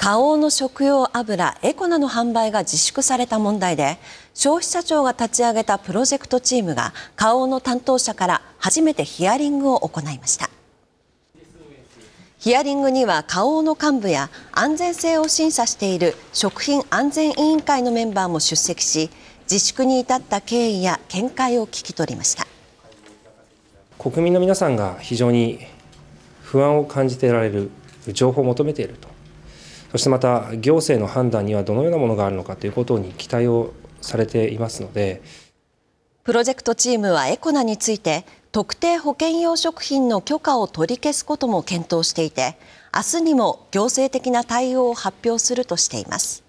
花王の食用油エコナの販売が自粛された問題で消費者庁が立ち上げたプロジェクトチームが花王の担当者から初めてヒアリングを行いましたヒアリングには花王の幹部や安全性を審査している食品安全委員会のメンバーも出席し自粛に至った経緯や見解を聞き取りました国民の皆さんが非常に不安を感じてられる情報を求めているとそしてまた行政の判断にはどのようなものがあるのかということに期待をされていますのでプロジェクトチームはエコナについて特定保険用食品の許可を取り消すことも検討していて明日にも行政的な対応を発表するとしています。